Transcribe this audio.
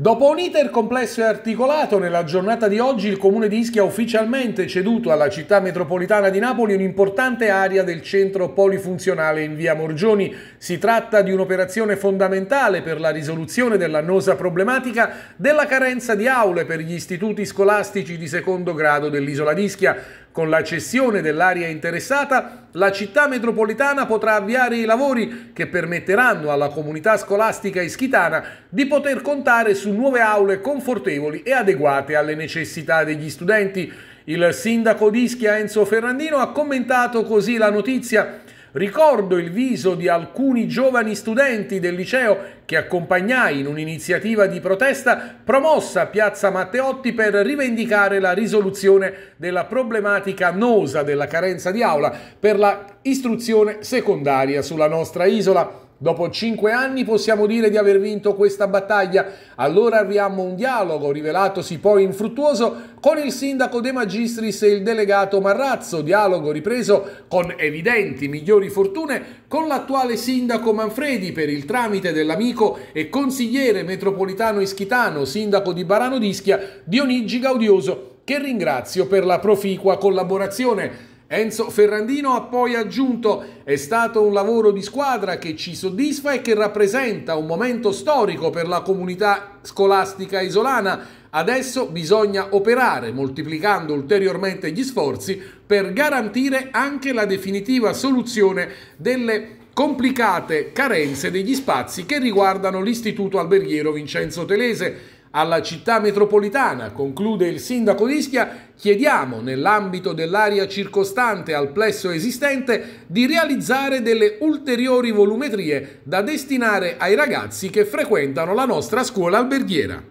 Dopo un iter complesso e articolato, nella giornata di oggi il comune di Ischia ha ufficialmente ceduto alla città metropolitana di Napoli un'importante area del centro polifunzionale in via Morgioni. Si tratta di un'operazione fondamentale per la risoluzione dell'annosa problematica della carenza di aule per gli istituti scolastici di secondo grado dell'isola di Ischia. Con la cessione dell'area interessata, la città metropolitana potrà avviare i lavori che permetteranno alla comunità scolastica ischitana di poter contare su nuove aule confortevoli e adeguate alle necessità degli studenti. Il sindaco di Ischia Enzo Ferrandino ha commentato così la notizia Ricordo il viso di alcuni giovani studenti del liceo che accompagnai in un'iniziativa di protesta promossa a Piazza Matteotti per rivendicare la risoluzione della problematica annosa della carenza di aula per la istruzione secondaria sulla nostra isola. Dopo cinque anni possiamo dire di aver vinto questa battaglia. Allora avviamo un dialogo, rivelatosi poi infruttuoso, con il sindaco De Magistris e il delegato Marrazzo, dialogo ripreso con evidenti migliori fortune con l'attuale sindaco Manfredi per il tramite dell'amico e consigliere metropolitano ischitano, sindaco di Barano d'Ischia, Dionigi Gaudioso, che ringrazio per la proficua collaborazione. Enzo Ferrandino ha poi aggiunto è stato un lavoro di squadra che ci soddisfa e che rappresenta un momento storico per la comunità scolastica isolana. Adesso bisogna operare moltiplicando ulteriormente gli sforzi per garantire anche la definitiva soluzione delle complicate carenze degli spazi che riguardano l'istituto alberghiero Vincenzo Telese alla città metropolitana, conclude il sindaco di Ischia, chiediamo nell'ambito dell'area circostante al plesso esistente di realizzare delle ulteriori volumetrie da destinare ai ragazzi che frequentano la nostra scuola alberghiera.